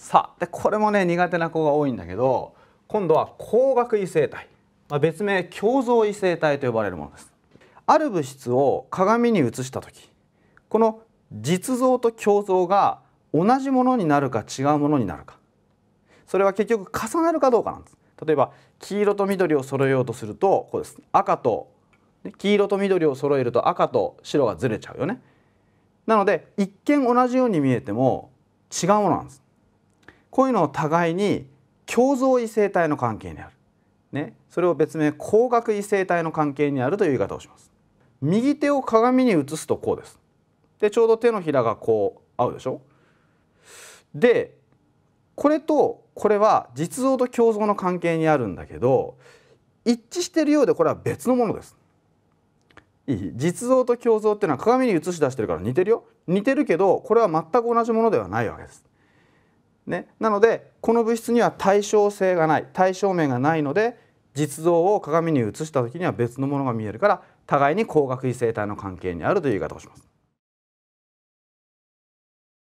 さあでこれもね苦手な子が多いんだけど今度は光学異性体、まあ、別名鏡像異性体と呼ばれるものですある物質を鏡に映した時この実像と鏡像が同じものになるか違うものになるかそれは結局重なるかどうかなんです例えば黄色と緑を揃えようとするとこうです赤と黄色と緑を揃えると赤と白がずれちゃうよねなので一見同じように見えても違うものなんですこういうのを互いに共造異性体の関係にある、ね、それを別名光学異性体の関係にあるという言い方をします右手を鏡に映すとこうですでちょうど手のひらがこう合うでしょでこれとこれは実像と共像の関係にあるんだけど一致しているようでこれは別のものですいい実像と共像っていうのは鏡に映し出してるから似てるよ似てるけどこれは全く同じものではないわけですね、なのでこの物質には対称性がない対称面がないので実像を鏡に映した時には別のものが見えるから互いに光学異性体の関係にあるという言い方をします。